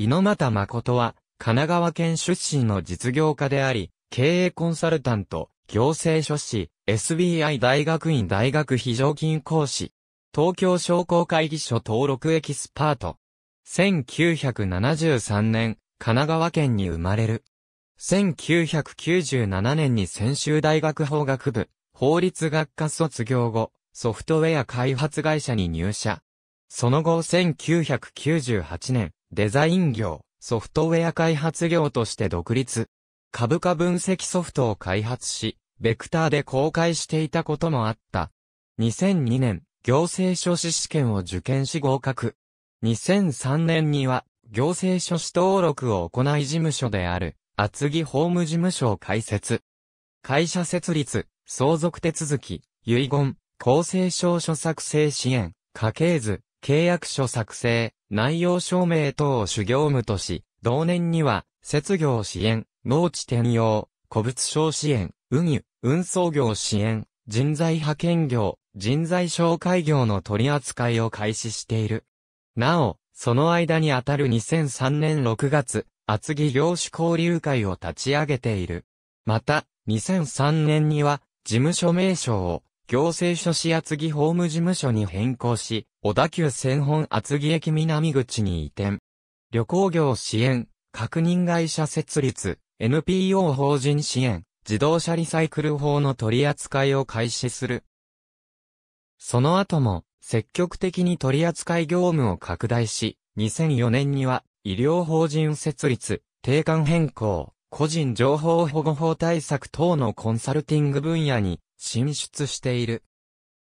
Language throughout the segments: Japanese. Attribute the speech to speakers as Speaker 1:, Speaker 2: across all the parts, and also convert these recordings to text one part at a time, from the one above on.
Speaker 1: 猪俣誠は、神奈川県出身の実業家であり、経営コンサルタント、行政書士、SBI 大学院大学非常勤講師、東京商工会議所登録エキスパート。1973年、神奈川県に生まれる。1997年に専修大学法学部、法律学科卒業後、ソフトウェア開発会社に入社。その後1998年、デザイン業、ソフトウェア開発業として独立。株価分析ソフトを開発し、ベクターで公開していたこともあった。2002年、行政書士試験を受験し合格。2003年には、行政書士登録を行い事務所である、厚木法務事務所を開設。会社設立、相続手続き、遺言、公正証書作成支援、家系図、契約書作成、内容証明等を主業務とし、同年には、設業支援、農地転用、古物商支援、運輸、運送業支援、人材派遣業、人材紹介業の取り扱いを開始している。なお、その間にあたる2003年6月、厚木業種交流会を立ち上げている。また、2003年には、事務所名称を、行政書士厚木法務事務所に変更し、小田急千本厚木駅南口に移転。旅行業支援、確認会社設立、NPO 法人支援、自動車リサイクル法の取り扱いを開始する。その後も、積極的に取り扱い業務を拡大し、2004年には、医療法人設立、定款変更、個人情報保護法対策等のコンサルティング分野に進出している。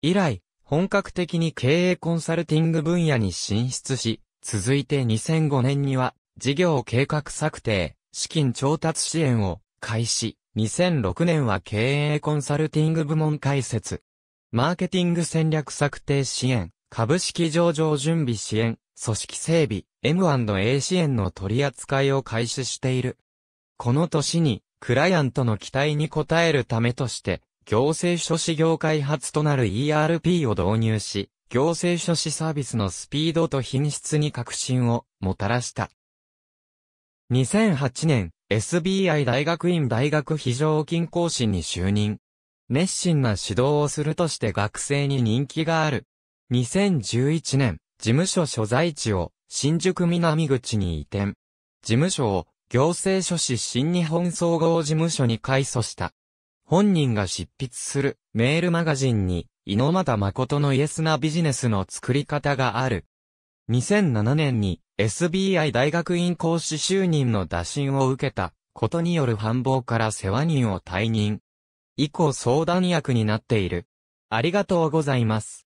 Speaker 1: 以来、本格的に経営コンサルティング分野に進出し、続いて2005年には、事業計画策定、資金調達支援を開始、2006年は経営コンサルティング部門開設、マーケティング戦略策定支援、株式上場準備支援、組織整備、M&A 支援の取り扱いを開始している。この年に、クライアントの期待に応えるためとして、行政書士業開発となる ERP を導入し、行政書士サービスのスピードと品質に革新をもたらした。2008年、SBI 大学院大学非常勤講師に就任。熱心な指導をするとして学生に人気がある。2011年、事務所所在地を新宿南口に移転。事務所を行政書士新日本総合事務所に改組した。本人が執筆するメールマガジンに、猪俣誠のイエスなビジネスの作り方がある。2007年に SBI 大学院講師就任の打診を受けたことによる繁忙から世話人を退任。以降相談役になっている。ありがとうございます。